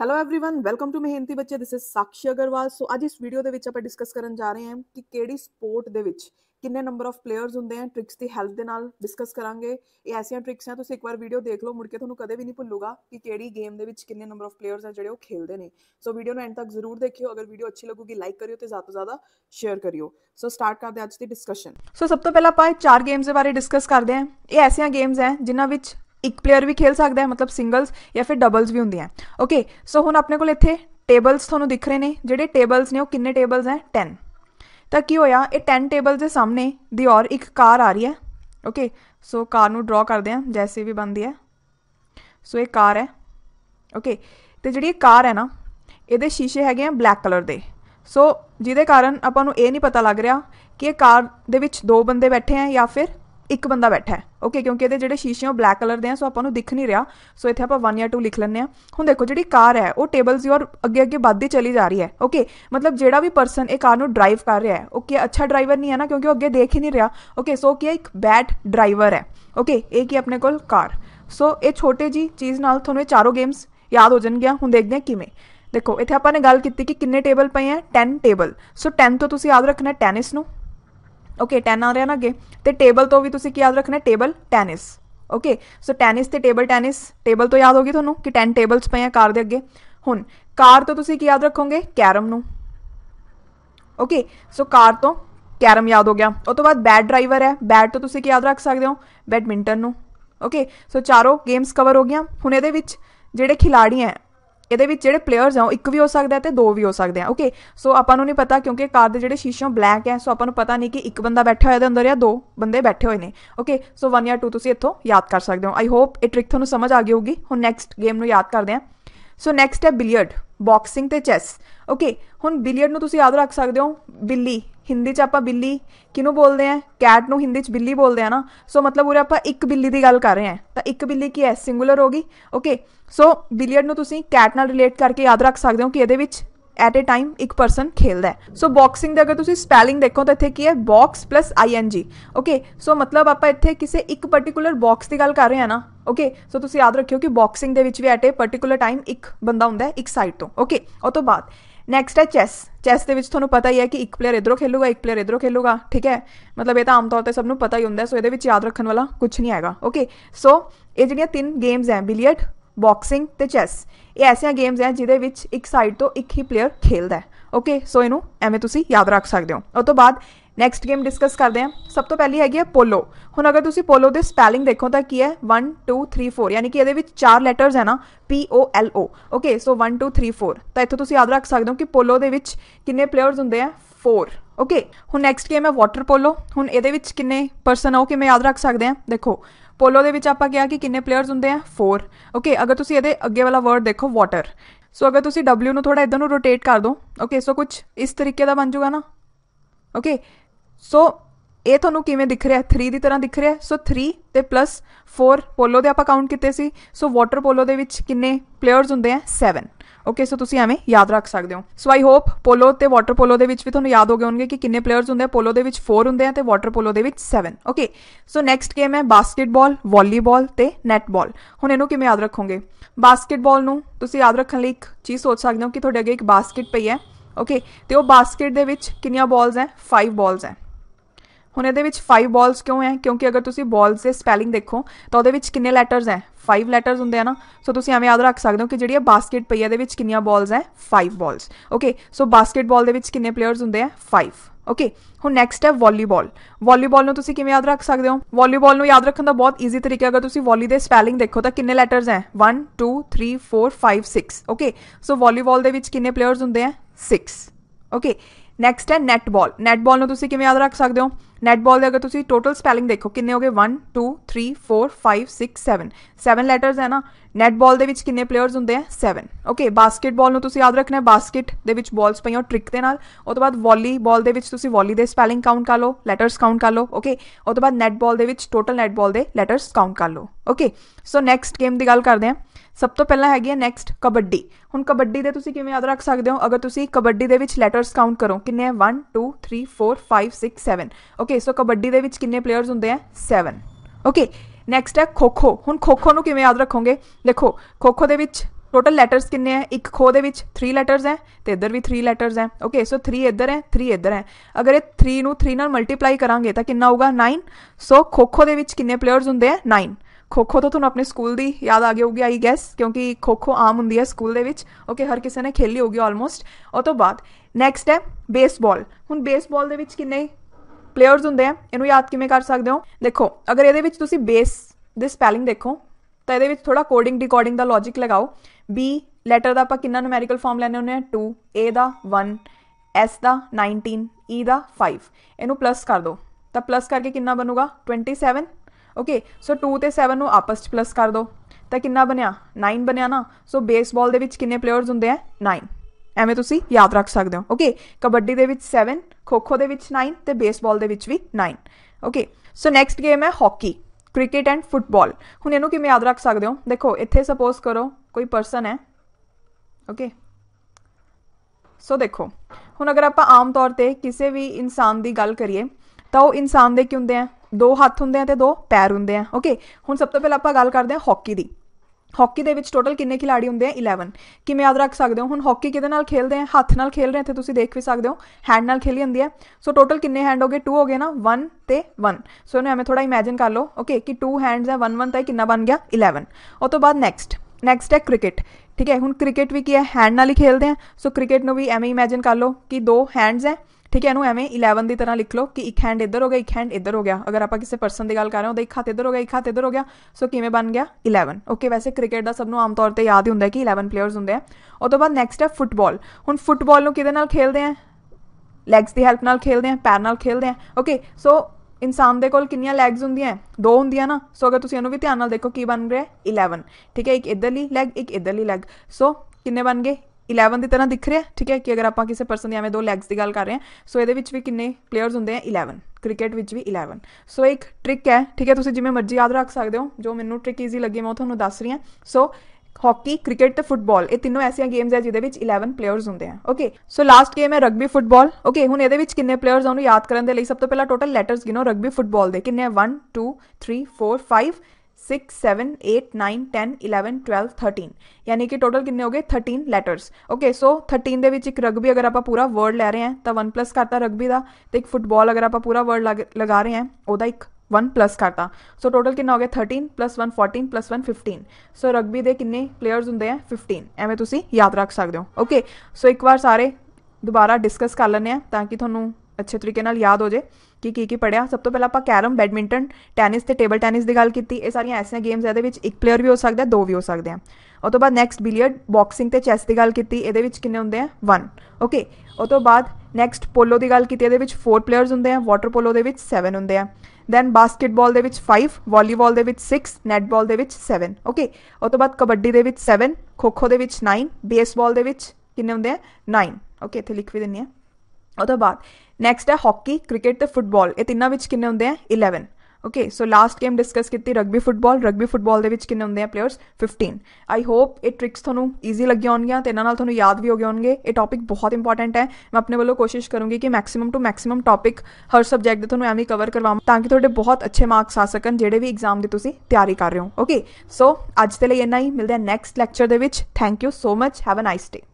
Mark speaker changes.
Speaker 1: hello everyone welcome to मेहनती बच्चे this is Sakshi Agarwal so अज इस वीडियो के आप डिस्कस कर जा रहे हैं कि कड़ी स्पोर्ट के किन्ने नंबर ऑफ प्लेयर्स होंगे ट्रिक्स की हेल्प के नाल डिस्कस करा ऐसा ट्रिक्स हैं तुम एक बार वीडियो देख लो मुड़के थोड़ा कदम भी नहीं भूलूगा कि कड़ी गेम के किन्ने नंबर ऑफ प्लेयर्स हैं जो खेलते हैं सो वीडियो में एंड तक जरूर देखियो अगर वीडियो अच्छी लगेगी लाइक करियो तो ज्यादा तो ज्यादा शेयर करियो सो स्टार्ट करते हैं अच्छी डिस्कशन सो सब तो पहले आप चार गेम्स के बारे डिस्कस करते हैं ये ऐसा गेम्स हैं जिन्हें एक प्लेयर भी खेल सकता है मतलब सिंगल्स या फिर डबल्स भी होंगे ओके सो हूँ अपने को टेबल्स थोड़ा दिख रहे हैं जोड़े टेबल्स ने किन्ने टेबल्स हैं टेन तो की होया ये टेन टेबल्स के सामने दी और एक कार आ रही है ओके सो कार ड्रॉ कर दें जैसे भी बनती है सो एक कार है ओके तो जी कार है ना ये शीशे है ब्लैक कलर के सो जिदे कारण आप नहीं पता लग रहा कि कार दो बंदे बैठे हैं या फिर एक बंदा बैठा है ओके क्योंकि ये जो शीशे हैं ब्लैक कलर दें हैं सो आप दिख नहीं रहा सो इतने आप वन या टू लिख लें हूँ देखो जी कार है वो टेबल्स और अगे अगे बढ़ती चली जा रही है ओके मतलब जोड़ा भी परसन एक कार ड्राइव कर रहा है ओके अच्छा ड्राइवर नहीं है ना क्योंकि अगे देख ही नहीं रहा ओके सो कि एक बैड ड्राइवर है ओके ये ही अपने को कार सो य छोटे जी चीज़ ना थोड़े चारों गेम्स याद हो जाएगी हूँ देखते हैं किमें देखो इतने आपने गल की कि किन्ने टेबल पे हैं टेन टेबल सो टेन तो तुम याद रखना टैनिस ਓਕੇ 10 ਆ ਰਿਹਾ ਨਾ ਅੱਗੇ ਤੇ ਟੇਬਲ ਤੋਂ ਵੀ ਤੁਸੀਂ ਕੀ ਯਾਦ ਰੱਖਣਾ table tennis okay so tennis ਤੇ ਟੇਬਲ ਟੈਨਿਸ ਟੇਬਲ ਤੋਂ ਯਾਦ ਹੋਗੀ ਤੁਹਾਨੂੰ ਕਿ 10 ਟੇਬਲਸ ਪਏ ਆ ਕਾਰ ਦੇ ਅੱਗੇ ਹੁਣ ਕਾਰ ਤੋਂ ਤੁਸੀਂ ਕੀ ਯਾਦ ਰੱਖੋਗੇ ਕੈਰਮ ਨੂੰ ਓਕੇ ਸੋ ਕਾਰ ਤੋਂ ਕੈਰਮ ਯਾਦ ਹੋ ਗਿਆ ਉਸ ਤੋਂ ਬਾਅਦ ਬੈਟ ਡਰਾਈਵਰ ਹੈ ਬੈਟ ਤੋਂ ਤੁਸੀਂ ਕੀ ਯਾਦ ਰੱਖ ਸਕਦੇ ਹੋ ਬੈਡਮਿੰਟਨ ਨੂੰ ਓਕੇ ਸੋ ਚਾਰੋਂ ਗੇਮਸ ਕਵਰ ਹੋ ਗਈਆਂ ਹੁਣ ਇਹਦੇ ਵਿੱਚ ਜਿਹੜੇ ਖਿਲਾੜੀ ਹੈ ये जो प्लेयर्स हैं एक भी हो सद है तो दो भी हो सकते हैं ओके सो अपा नहीं पता क्योंकि कार के जो शीशों ब्लैक है सो अपन पता नहीं कि एक बंद बैठा हुआ अंदर या दो बंद बैठे हुए हैं ओके सो वन या टू तुम इतों याद कर सद आई होप ये ट्रिक थोड़ा समझ आ गई होगी हम नैक्सट गेम याद करते हैं ਸੋ ਨੈਕਸਟ ਹੈ ਬਿਲੀਅਰਡ ਬਾਕਸਿੰਗ ਤੇ ਚੈਸ ਓਕੇ ਹੁਣ ਬਿਲੀਅਰਡ ਨੂੰ ਤੁਸੀਂ ਯਾਦ ਰੱਖ ਸਕਦੇ ਹੋ ਬਿੱਲੀ ਹਿੰਦੀ 'ਚ ਆਪਾਂ ਬਿੱਲੀ ਕਿਹਨੂੰ ਬੋਲਦੇ ਆ ਕੈਟ ਨੂੰ ਹਿੰਦੀ 'ਚ ਬਿੱਲੀ ਬੋਲਦੇ ਆ ਨਾ ਸੋ ਮਤਲਬ ਉਰੇ ਆਪਾਂ ਇੱਕ ਬਿੱਲੀ ਦੀ ਗੱਲ ਕਰ ਰਹੇ ਆ ਤਾਂ ਇੱਕ ਬਿੱਲੀ ਕੀ ਹੈ ਸਿੰਗੂਲਰ ਹੋਗੀ ਓਕੇ ਸੋ ਬਿਲੀਅਰਡ ਨੂੰ ਤੁਸੀਂ ਕੈਟ ਨਾਲ ਰਿਲੇਟ ਕਰਕੇ ਯਾਦ ਰੱਖ ਸਕਦੇ ਹੋ ਕਿ ਇਹਦੇ ਵਿੱਚ ਐਟ ਅ ਟਾਈਮ ਇੱਕ ਪਰਸਨ ਖੇਲਦਾ ਹੈ ਸੋ ਬਾਕਸਿੰਗ ਦਾ ਅਗਰ ਤੁਸੀਂ ਸਪੈਲਿੰਗ ਦੇਖੋ ਤਾਂ ਇੱਥੇ ਕੀ ਹੈ box plus I N G okay so ਮਤਲਬ ਆਪਾਂ ਇੱਥੇ ਕਿਸੇ ਇੱਕ ਪਾਰਟਿਕੂਲਰ ਬਾਕਸ ਦੀ ਗੱਲ ਕਰ ਰਹੇ ਆ ਨਾ ਓਕੇ ਸੋ ਤੁਸੀਂ ਯਾਦ ਰੱਖਿਓ ਕਿ ਬਾਕਸਿੰਗ ਦੇ ਵਿੱਚ ਵੀ ਐਟ ਅ ਪਾਰਟਿਕੂਲਰ ਟਾਈਮ ਇੱਕ ਬੰਦਾ ਹੁੰਦਾ ਹੈ ਇੱਕ ਸਾਈਡ ਤੋਂ ਓਕੇ ਉਹ ਤੋਂ ਬਾਅਦ ਨੈਕਸਟ ਹੈ ਚੈਸ ਚੈਸ ਦੇ ਵਿੱਚ ਤੁਹਾਨੂੰ ਪਤਾ ਹੀ ਹੈ ਕਿ ਇੱਕ ਪਲੇਅਰ ਇਧਰੋਂ ਖੇਲੂਗਾ ਇੱਕ ਪਲੇਅਰ ਇਧਰੋਂ ਖੇਲੂਗਾ ਠੀਕ ਹੈ ਮਤਲਬ ਇਹ ਤਾਂ ਆਮ ਤੌਰ ਤੇ ਸਭ ਨੂੰ ਪਤਾ ਹੀ ਹੁੰਦਾ ਸੋ ਇਹਦੇ ਵਿੱਚ ਯਾਦ ਰੱਖਣ ਵਾਲਾ ਕੁਝ ਨਹੀਂ ਹੈਗਾ ਓਕੇ ਸੋ ਇਹ ਜਿਹੜੀਆਂ ਤਿੰਨ ਗੇਮਸ ਹੈ ਬਿਲੀਅਰਡ बॉक्सिंग चैस ये ऐसा गेम्स हैं जिद एक साइड तो एक ही प्लेयर खेलद ओके सो इनू एवें तुम याद रख सद और उस तो बाद नैक्सट गेम डिस्कस करते हैं सब तो पहली हैगी है पोलो हूँ अगर तुम पोलो के स्पैलिंग देखो तो की है वन टू थ्री फोर यानी कि ये चार लैटर है ना P O L O okay so one two three four तो इतों तुम याद रख सकते हो कि पोलो के किन्ने प्लेयर्स होंगे हैं फोर ओके हूँ नैक्सट गेम है वॉटर पोलो हूँ ये किन्ने परसन आओ कि याद रख सकते हैं देखो ਪੋਲੋ ਦੇ ਵਿੱਚ ਆਪਾਂ ਕਿਹਾ ਕਿ ਕਿੰਨੇ ਪਲੇਅਰਸ ਹੁੰਦੇ ਆ 4 ਓਕੇ ਅਗਰ ਤੁਸੀਂ ਇਹਦੇ ਅੱਗੇ ਵਾਲਾ ਵਰਡ ਦੇਖੋ ਵਾਟਰ ਸੋ ਅਗਰ ਤੁਸੀਂ W ਨੂੰ ਥੋੜਾ ਇਧਰ ਨੂੰ ਰੋਟੇਟ ਕਰ ਦਿਓ ਓਕੇ ਸੋ ਕੁਝ ਇਸ ਤਰੀਕੇ ਦਾ ਬਣ ਜਾਊਗਾ ਨਾ ਓਕੇ ਸੋ ਇਹ ਤੁਹਾਨੂੰ ਕਿਵੇਂ ਦਿਖ ਰਿਹਾ 3 ਦੀ ਤਰ੍ਹਾਂ ਦਿਖ ਰਿਹਾ ਸੋ 3 ਤੇ ਪਲੱਸ 4 ਪੋਲੋ ਦੇ ਆਪਾਂ ਕਾਊਂਟ ਕੀਤੇ ਸੀ ਸੋ ਵਾਟਰ ਪੋਲੋ ਦੇ ਵਿੱਚ ਕਿੰਨੇ ਪਲੇਅਰਸ ਹੁੰਦੇ ਆ 7 ओके सो तुम एवं याद रख सद हो सो I hope polo water polo के भी थोड़ा याद हो गए होंगे कि किन्ने प्लेयर्स होंगे पोलो के फोर होंगे तो वॉटर पोलो के seven okay so next game है बास्केटबॉल वॉलीबॉल से नैटबॉल हूँ इनू किमें याद रखोंगे बास्केटबॉल में तुम याद रखने एक चीज़ सोच सकते हो कि थोड़े अगे एक बास्केट पई है ओके तो बास्केट के किनिया बॉल्स हैं फाइव बॉल्स हैं हूँ ये फाइव बॉल्स क्यों है क्योंकि अगर तुम बॉल्स से स्पैलिंग देखो तो कि लैटरस है फाइव लैटर्स होंगे है ना सो तुम एवं याद रख सकते हो कि जी बास्केट पई है कि बॉल्स है five balls okay so basketball किन्ने प्लेयर्स होंगे हैं फाइव ओके हूँ नैक्सट है वॉलीबॉल वॉलीबॉल में तुम किमें याद रख सकते हो वॉलीबॉल में याद रखने का बहुत ईजी तरीका अगर तुम वॉली के स्पैलिंग देखो तो किन्ने लैटर्स हैं one two three four five six okay so volleyball किन्ने प्लेयर्स होंगे हैं सिक्स ओके नैक्सट है नैटबॉल नैटबॉल में तुम किमें याद रख सकते हो नैटबॉल अगर तुम टोटल स्पैलिंग देखो किन्ने हो गए one two three four five six seven seven letters है ना नैटबॉल के किन्ने प्लेयर्स होंगे हैं सैवन ओके बास्केटबॉल में याद रखना बास्केट के बॉल्स पाइ ट्रिक के तो बाद वॉलीबॉल के वॉली के स्पैलिंग काउंट कर लो लैटर्स काउंट कर लो ओके तो बाद नैटबॉल के टोटल नैटबॉल के लैटर्स काउंट कर लो ओके सो नैक्सट गेम की गल करते हैं सब तो पहला हैगी है नैक्सट कबड्डी हूँ कबड्डी के तुम किमें याद रख सकते हो अगर तुम कबड्डी के लैटर्स काउंट करो किन्ने one two three four five six seven okay so kabaddi के किन्ने प्लेयर्स होंगे हैं सैवन ओके okay, नैक्सट है खोखो हूँ खोखो खो किमें याद रखोगे देखो खो खो टोटल लैटर किन्ने हैं एक खो के थ्री लैटर हैं तो इधर भी थ्री लैटर हैं ओके सो थ्री इधर है थ्री इधर है अगर ये थ्री न थ्री मल्टीप्लाई करा तो कि होगा नाइन सो खो खो किन्ने प्लेयर्स होंगे हैं नाइन खोखो तो थोड़ा अपने स्कूल की याद आ गई होगी आई गैस क्योंकि खो खो आम हूँ स्कूल के ओके हर किसी ने खेली होगी ऑलमोस्ट और तो बाद नैक्सट है बेसबॉल हूँ बेसबॉल के किन्ने प्लेयर्स होंगे इन याद किमें कर सकते हो देखो अगर ये बेस द स्पैलिंग देखो तो ये थोड़ा कोडिंग डिकोडिंग का लॉजिक लगाओ बी लैटर का आप कि नमेरिकल फॉर्म लें टू ए का वन एस का नाइनटीन ई का फाइव इनू प्लस कर दो तो प्लस करके कि बनूगा twenty seven okay so two तो सैवन आपस प्लस कर दो तो कि बनया नाइन बनया ना सो बेसबॉल के किन्ने प्लेयर्स होंगे नाइन ਐਵੇਂ ਤੁਸੀਂ ਯਾਦ ਰੱਖ ਸਕਦੇ ਹੋ ਓਕੇ ਕਬੱਡੀ ਦੇ ਵਿੱਚ 7 ਖੋ-ਖੋ ਦੇ ਵਿੱਚ 9 ਤੇ ਬੇਸਬਾਲ ਦੇ ਵਿੱਚ ਵੀ 9 ਓਕੇ ਸੋ ਨੈਕਸਟ ਗੇਮ ਹੈ ਹਾਕੀ ਕ੍ਰਿਕਟ ਐਂਡ ਫੁੱਟਬਾਲ ਹੁਣ ਇਹਨੂੰ ਕਿਵੇਂ ਯਾਦ ਰੱਖ ਸਕਦੇ ਹੋ ਦੇਖੋ ਇੱਥੇ ਸਪੋਜ਼ ਕਰੋ ਕੋਈ ਪਰਸਨ ਹੈ ਓਕੇ ਸੋ ਦੇਖੋ ਹੁਣ ਅਗਰ ਆਪਾਂ ਆਮ ਤੌਰ ਤੇ ਕਿਸੇ ਵੀ ਇਨਸਾਨ ਦੀ ਗੱਲ ਕਰੀਏ ਤਾਂ ਉਹ ਇਨਸਾਨ ਦੇ ਕੀ ਹੁੰਦੇ ਆ ਦੋ ਹੱਥ ਹੁੰਦੇ ਆ ਤੇ ਦੋ ਪੈਰ ਹੁੰਦੇ ਆ ਓਕੇ ਹੁਣ ਸਭ ਤੋਂ ਪਹਿਲਾਂ ਆਪਾਂ ਗੱਲ ਕਰਦੇ ਆ ਹਾਕੀ ਦੀ हॉकी के टोटल किन्ने खिलाड़ी होंगे इलेवन किमें याद रख सद हूँ हॉकी कि खेलते हैं हाथ न खेल रहे हैं इतने देख भी सकते हो हैंड न खेली होंगी है सो टोटल किन्ने हैंड हो गए टू हो गए ना वन तो वन सो इन्हें एवं थोड़ा इमेजिन कर लो ओके कि टू हैंड्स है वन वन तो कि बन गया इलेवन उस बाद नैक्सट नैक्सट है क्रिकेट ठीक है हूँ क्रिकेट भी की है हैंड न ही खेलते हैं सो क्रिकेट में भी एवं इमेजिन कर लो कि दो हैंड्स हैं ठीक है इन्होंने एवं इलेवन की तरह लिख लो कि एक हैंड इधर हो गया एक हैंड इधर हो गया अगर आप किसी परसन की गल कर रहे हो तो एक हाथ इधर हो गया एक हाथ इधर हो गया सो किमें बन गया इलेवन ओके वैसे क्रिकेट का सबू आम तौर पर याद ही होंगे कि इलेवन प्लेयर्स होंगे उस बाद नैक्सट है फुटबॉल हूँ फुटबॉल में कि खेलते हैं लैग्स की हैल्प न खेलते हैं पैर न खेलते हैं ओके सो इंसान के कोल कि लैग्स होंगे है दो होंगे ना सो अगर तुम इन्हों भी ध्यान देखो कि बन रहा है इलेवन ठीक है एक इधरली लैग एक इधरली लैग सो किन्ने बन गए इलेवन की तरह दिख रहा है ठीक है कि अगर आप किसी परसन की एवं दो लैग्स की गल कर रहे हैं सो ये भी किन्ने प्लेयर्स होंगे इलेवन क्रिकेट में भी इलेवन सो एक ट्रिक है ठीक है तुम जिम्मे मर्जी याद रख सद जो मैं ट्रिक ईजी लगी मैं थोड़ा दस रही हूँ सो हॉकी क्रिकेट तो फुटबॉल ये तीनों ऐसा गेम्स है जिद्द इलेवन प्लेयर्स होंगे हैं ओके सो लास्ट गेम है रगबी फुटबॉल ओके हूँ ये किन्ने प्लेयर्स उन्होंने याद करने के लिए सब तो पहला टोटल लैटर्स गिनो रगबी फुटबॉल के किन्ने one two three four five six seven eight nine ten eleven twelve thirteen यानी कि टोटल किन्ने हो गए thirteen letters okay so thirteen के एक रगबी अगर आप पूरा वर्ड लै रहे हैं तो वन प्लस करता रगबी का तो एक फुटबॉल अगर आप पूरा वर्ड लग लगा रहे हैं वह एक वन प्लस करता सो टोटल किन्ना हो गया thirteen plus one fourteen plus one fifteen so rugby के किन्ने प्लेयर्स होंगे हैं फिफ्टीन एवें याद रख सकते हो ओके सो एक बार सारे दोबारा डिस्कस कर लें ताकि थोड़ू अच्छे तरीके याद हो जाए कि की की पढ़िया सब तो पहले आप कैरम बैडमिंटन टैनिस से टेबल टैनिस की गल की सारिया ऐसा गेम्स ये एक प्लेयर भी हो सद दो भी हो सकते हैं और तो बाद नैक्सट बिलियड बॉक्सिंग से चैस की गल की ये किन्ने होंगे वन ओके और तो बाद नैक्सट पोलो की गल की ये फोर प्लेयर्स होंगे वॉटर पोलो के सैवन होंगे दैन बास्केटबॉल के फाइव वॉलीबॉल के सिक्स नैटबॉल के सैवन ओके और तो बाद कबड्डी के सैवन खो खो के नाइन बेसबॉल के किन्ने होंगे नाइन ओके इतने लिख भी दिनी हाँ ਉਹ बाद नैक्सट ਨੈਕਸਟ ਹੈ ਹਾਕੀ ਕ੍ਰਿਕਟ ਤੇ ਫੁੱਟਬਾਲ ਇਹ ਤਿੰਨਾਂ ਵਿੱਚ ਕਿੰਨੇ okay so last game discuss की रगबी फुटबॉल रगबी फुटबॉल के किन्ने होंगे प्लेयर्स फिफ्टीन आई होप य ट्रिक्स थोड़ू ईजी लगे होनगियाँ तो इन्होंने थोड़ा याद भी हो गए होंगे ये टॉपिक बहुत इंपॉर्टेंट है मैं अपने वालों कोशिश करूँगी कि मैक्सीम टू मैक्सीम टॉपिक हर सब्जैक्ट के थोड़ा एवं कवर करवा कि थोड़े बहुत अच्छे मार्क्स आ सकन जे भी एग्जाम की तुम तैयारी कर रहे हो ओके सो अज के लिए इन्ना ही मिलता है नैक्सट लैक्चर के thank you so much have a nice day